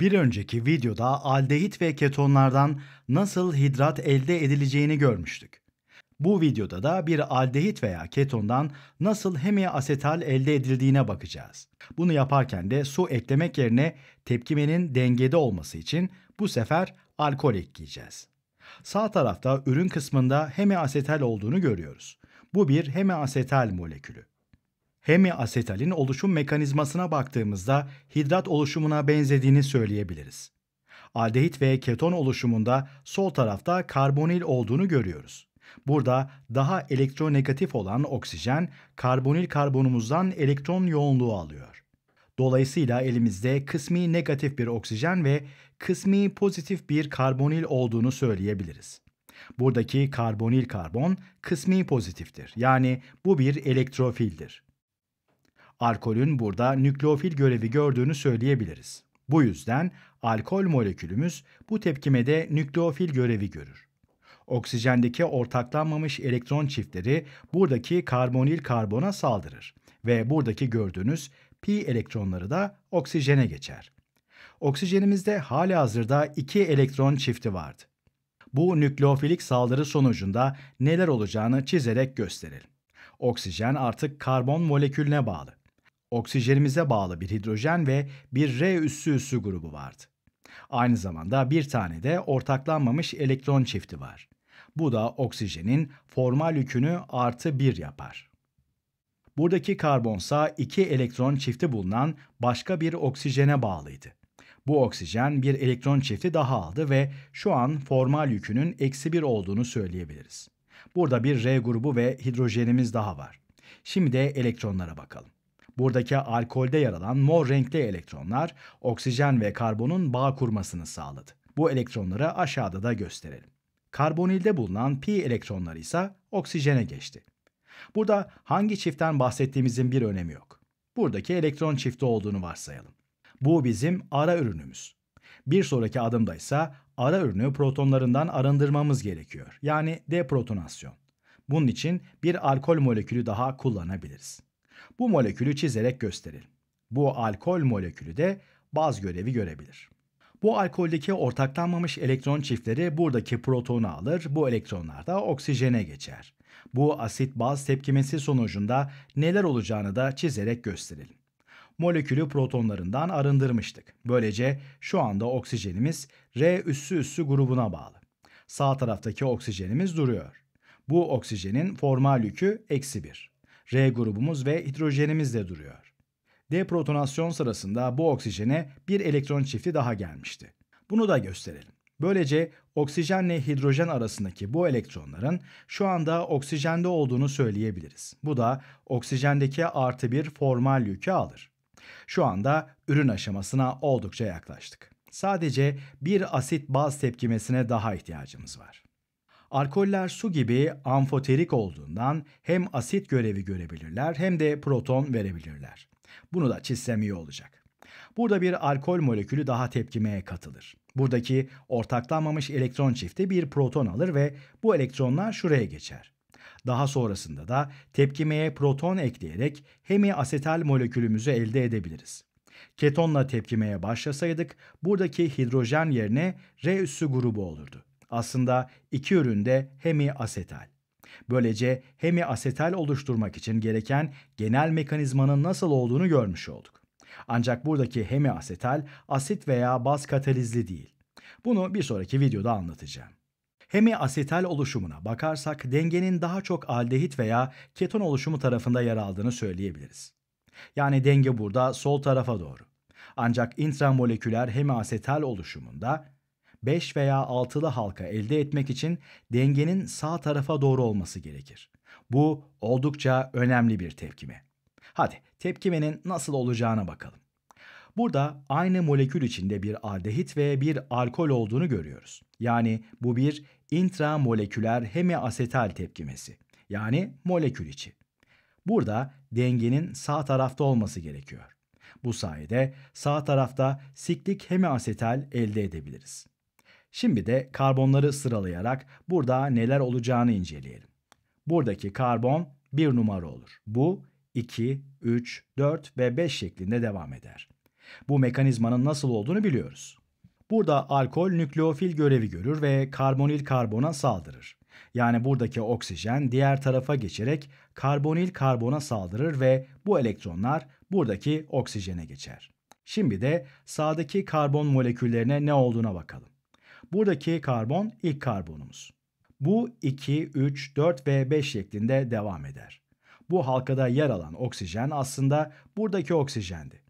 Bir önceki videoda aldehit ve ketonlardan nasıl hidrat elde edileceğini görmüştük. Bu videoda da bir aldehit veya ketondan nasıl hemiasetal elde edildiğine bakacağız. Bunu yaparken de su eklemek yerine tepkimenin dengede olması için bu sefer alkol ekleyeceğiz. Sağ tarafta ürün kısmında hemiasetal olduğunu görüyoruz. Bu bir hemiasetal molekülü hemiasetalin oluşum mekanizmasına baktığımızda hidrat oluşumuna benzediğini söyleyebiliriz. Aldehit ve keton oluşumunda sol tarafta karbonil olduğunu görüyoruz. Burada daha elektronegatif olan oksijen karbonil karbonumuzdan elektron yoğunluğu alıyor. Dolayısıyla elimizde kısmi negatif bir oksijen ve kısmi pozitif bir karbonil olduğunu söyleyebiliriz. Buradaki karbonil karbon kısmi pozitiftir. Yani bu bir elektrofildir. Alkolün burada nükleofil görevi gördüğünü söyleyebiliriz. Bu yüzden alkol molekülümüz bu tepkimede nükleofil görevi görür. Oksijendeki ortaklanmamış elektron çiftleri buradaki karbonil karbona saldırır ve buradaki gördüğünüz pi elektronları da oksijene geçer. Oksijenimizde hali hazırda iki elektron çifti vardı. Bu nükleofilik saldırı sonucunda neler olacağını çizerek gösterelim. Oksijen artık karbon molekülüne bağlı oksijenimize bağlı bir hidrojen ve bir R üssü üssü grubu vardı. Aynı zamanda bir tane de ortaklanmamış elektron çifti var. Bu da oksijenin formal yükünü artı 1 yapar. Buradaki karbonsa iki elektron çifti bulunan başka bir oksijene bağlıydı. Bu oksijen bir elektron çifti daha aldı ve şu an formal yükünün eksi 1 olduğunu söyleyebiliriz. Burada bir R grubu ve hidrojenimiz daha var. Şimdi de elektronlara bakalım. Buradaki alkolde yer alan mor renkli elektronlar oksijen ve karbonun bağ kurmasını sağladı. Bu elektronları aşağıda da gösterelim. Karbonilde bulunan pi elektronları ise oksijene geçti. Burada hangi çiftten bahsettiğimizin bir önemi yok. Buradaki elektron çifti olduğunu varsayalım. Bu bizim ara ürünümüz. Bir sonraki adımda ise ara ürünü protonlarından arındırmamız gerekiyor. Yani deprotonasyon. Bunun için bir alkol molekülü daha kullanabiliriz. Bu molekülü çizerek gösterelim. Bu alkol molekülü de baz görevi görebilir. Bu alkoldeki ortaklanmamış elektron çiftleri buradaki protonu alır, bu elektronlar da oksijene geçer. Bu asit baz tepkimesi sonucunda neler olacağını da çizerek gösterelim. Molekülü protonlarından arındırmıştık. Böylece şu anda oksijenimiz R üssü üssü grubuna bağlı. Sağ taraftaki oksijenimiz duruyor. Bu oksijenin formal yükü eksi 1. R grubumuz ve hidrojenimiz de duruyor. Deprotonasyon sırasında bu oksijene bir elektron çifti daha gelmişti. Bunu da gösterelim. Böylece oksijenle hidrojen arasındaki bu elektronların şu anda oksijende olduğunu söyleyebiliriz. Bu da oksijendeki artı bir formal yükü alır. Şu anda ürün aşamasına oldukça yaklaştık. Sadece bir asit baz tepkimesine daha ihtiyacımız var. Alkoller su gibi amfoterik olduğundan hem asit görevi görebilirler hem de proton verebilirler. Bunu da çizsem iyi olacak. Burada bir alkol molekülü daha tepkimeye katılır. Buradaki ortaklanmamış elektron çifti bir proton alır ve bu elektronlar şuraya geçer. Daha sonrasında da tepkimeye proton ekleyerek hemi asetal molekülümüzü elde edebiliriz. Ketonla tepkimeye başlasaydık buradaki hidrojen yerine R üssü grubu olurdu aslında iki üründe hemiasetal. Böylece hemiasetal oluşturmak için gereken genel mekanizmanın nasıl olduğunu görmüş olduk. Ancak buradaki hemiasetal asit veya baz katalizli değil. Bunu bir sonraki videoda anlatacağım. Hemiasetal oluşumuna bakarsak dengenin daha çok aldehit veya keton oluşumu tarafında yer aldığını söyleyebiliriz. Yani denge burada sol tarafa doğru. Ancak intramoleküler hemiasetal oluşumunda 5 veya 6'lı halka elde etmek için dengenin sağ tarafa doğru olması gerekir. Bu oldukça önemli bir tepkime. Hadi tepkimenin nasıl olacağına bakalım. Burada aynı molekül içinde bir aldehit ve bir alkol olduğunu görüyoruz. Yani bu bir intramoleküler hemiasetal tepkimesi. Yani molekül içi. Burada dengenin sağ tarafta olması gerekiyor. Bu sayede sağ tarafta siklik hemiasetal elde edebiliriz. Şimdi de karbonları sıralayarak burada neler olacağını inceleyelim. Buradaki karbon bir numara olur. Bu 2, 3, 4 ve 5 şeklinde devam eder. Bu mekanizmanın nasıl olduğunu biliyoruz. Burada alkol nükleofil görevi görür ve karbonil karbona saldırır. Yani buradaki oksijen diğer tarafa geçerek karbonil karbona saldırır ve bu elektronlar buradaki oksijene geçer. Şimdi de sağdaki karbon moleküllerine ne olduğuna bakalım. Buradaki karbon ilk karbonumuz. Bu 2, 3, 4 ve 5 şeklinde devam eder. Bu halkada yer alan oksijen aslında buradaki oksijendi.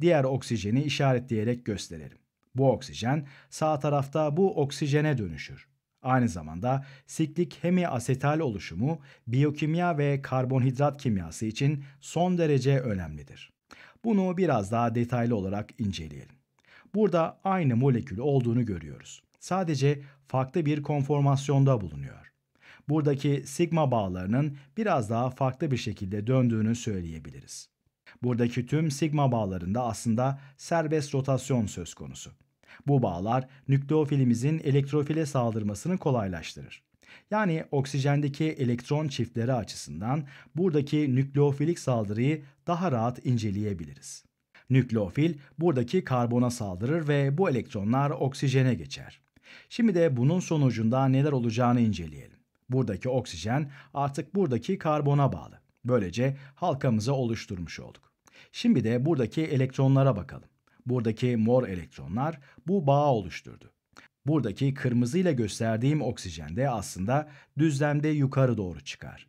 Diğer oksijeni işaretleyerek gösterelim. Bu oksijen sağ tarafta bu oksijene dönüşür. Aynı zamanda siklik hemiasetal oluşumu biyokimya ve karbonhidrat kimyası için son derece önemlidir. Bunu biraz daha detaylı olarak inceleyelim. Burada aynı molekül olduğunu görüyoruz. Sadece farklı bir konformasyonda bulunuyor. Buradaki sigma bağlarının biraz daha farklı bir şekilde döndüğünü söyleyebiliriz. Buradaki tüm sigma bağlarında aslında serbest rotasyon söz konusu. Bu bağlar nükleofilimizin elektrofile saldırmasını kolaylaştırır. Yani oksijendeki elektron çiftleri açısından buradaki nükleofilik saldırıyı daha rahat inceleyebiliriz. Nükleofil buradaki karbona saldırır ve bu elektronlar oksijene geçer. Şimdi de bunun sonucunda neler olacağını inceleyelim. Buradaki oksijen artık buradaki karbona bağlı. Böylece halkamızı oluşturmuş olduk. Şimdi de buradaki elektronlara bakalım. Buradaki mor elektronlar bu bağı oluşturdu. Buradaki kırmızıyla gösterdiğim oksijen de aslında düzlemde yukarı doğru çıkar.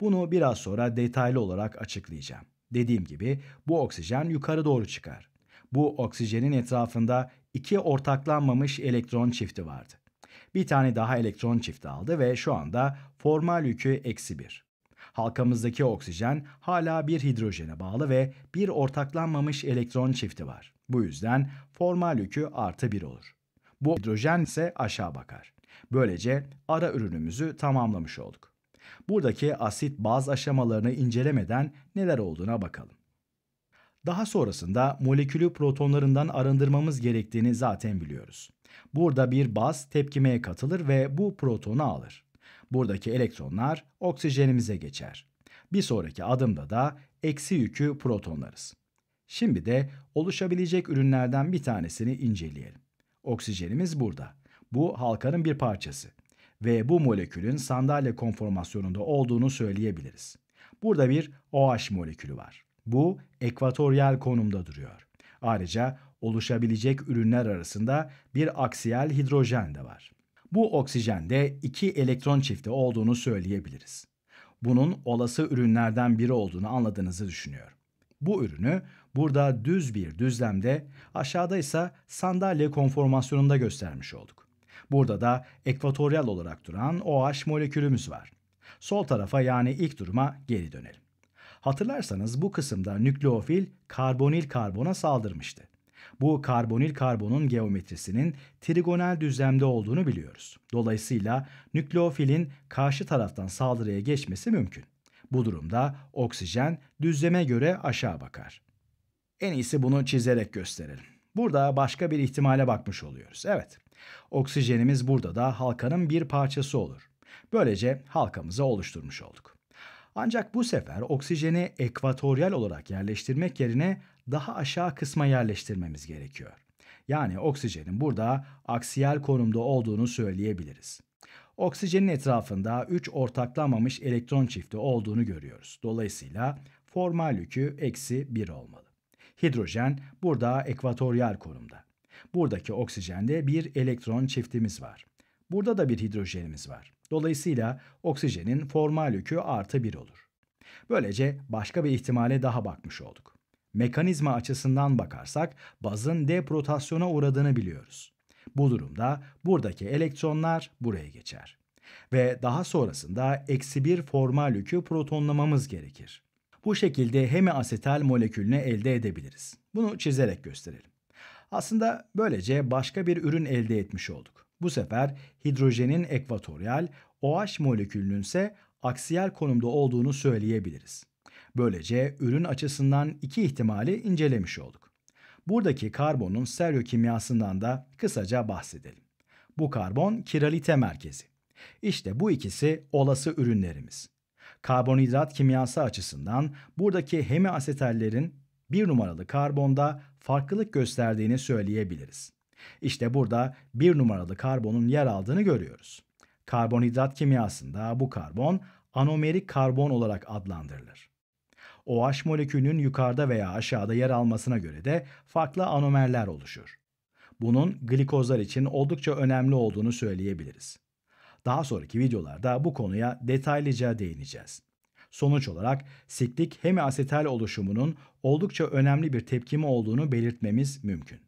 Bunu biraz sonra detaylı olarak açıklayacağım. Dediğim gibi bu oksijen yukarı doğru çıkar. Bu oksijenin etrafında iki ortaklanmamış elektron çifti vardı. Bir tane daha elektron çifti aldı ve şu anda formal yükü eksi 1. Halkamızdaki oksijen hala bir hidrojene bağlı ve bir ortaklanmamış elektron çifti var. Bu yüzden formal yükü artı 1 olur. Bu hidrojen ise aşağı bakar. Böylece ara ürünümüzü tamamlamış olduk. Buradaki asit baz aşamalarını incelemeden neler olduğuna bakalım. Daha sonrasında molekülü protonlarından arındırmamız gerektiğini zaten biliyoruz. Burada bir baz tepkimeye katılır ve bu protonu alır. Buradaki elektronlar oksijenimize geçer. Bir sonraki adımda da eksi yükü protonlarız. Şimdi de oluşabilecek ürünlerden bir tanesini inceleyelim. Oksijenimiz burada. Bu halkanın bir parçası ve bu molekülün sandalye konformasyonunda olduğunu söyleyebiliriz. Burada bir OH molekülü var. Bu ekvatoryal konumda duruyor. Ayrıca oluşabilecek ürünler arasında bir aksiyel hidrojen de var. Bu oksijende iki elektron çifti olduğunu söyleyebiliriz. Bunun olası ürünlerden biri olduğunu anladığınızı düşünüyorum. Bu ürünü burada düz bir düzlemde, aşağıda ise sandalye konformasyonunda göstermiş olduk. Burada da ekvatoryal olarak duran OH molekülümüz var. Sol tarafa yani ilk duruma geri dönelim. Hatırlarsanız bu kısımda nükleofil karbonil karbona saldırmıştı. Bu karbonil karbonun geometrisinin trigonal düzlemde olduğunu biliyoruz. Dolayısıyla nükleofilin karşı taraftan saldırıya geçmesi mümkün. Bu durumda oksijen düzleme göre aşağı bakar. En iyisi bunu çizerek gösterelim. Burada başka bir ihtimale bakmış oluyoruz. Evet, oksijenimiz burada da halkanın bir parçası olur. Böylece halkamızı oluşturmuş olduk. Ancak bu sefer oksijeni ekvatoryal olarak yerleştirmek yerine daha aşağı kısma yerleştirmemiz gerekiyor. Yani oksijenin burada aksiyel konumda olduğunu söyleyebiliriz. Oksijenin etrafında 3 ortaklanmamış elektron çifti olduğunu görüyoruz. Dolayısıyla formal yükü eksi 1 olmalı. Hidrojen burada ekvatoryal konumda. Buradaki oksijende bir elektron çiftimiz var. Burada da bir hidrojenimiz var. Dolayısıyla oksijenin formal yükü artı 1 olur. Böylece başka bir ihtimale daha bakmış olduk. Mekanizma açısından bakarsak bazın deprotasyona uğradığını biliyoruz. Bu durumda buradaki elektronlar buraya geçer. Ve daha sonrasında eksi bir formal yükü protonlamamız gerekir. Bu şekilde hemiasetal molekülünü elde edebiliriz. Bunu çizerek gösterelim. Aslında böylece başka bir ürün elde etmiş olduk. Bu sefer hidrojenin ekvatoryal, OH molekülünün ise aksiyel konumda olduğunu söyleyebiliriz. Böylece ürün açısından iki ihtimali incelemiş olduk. Buradaki karbonun kimyasından da kısaca bahsedelim. Bu karbon kiralite merkezi. İşte bu ikisi olası ürünlerimiz. Karbonhidrat kimyası açısından buradaki hemiasetallerin bir numaralı karbonda farklılık gösterdiğini söyleyebiliriz. İşte burada bir numaralı karbonun yer aldığını görüyoruz. Karbonhidrat kimyasında bu karbon anomerik karbon olarak adlandırılır. OH molekülünün yukarıda veya aşağıda yer almasına göre de farklı anomerler oluşur. Bunun glikozlar için oldukça önemli olduğunu söyleyebiliriz. Daha sonraki videolarda bu konuya detaylıca değineceğiz. Sonuç olarak siklik hemiasetal oluşumunun oldukça önemli bir tepkimi olduğunu belirtmemiz mümkün.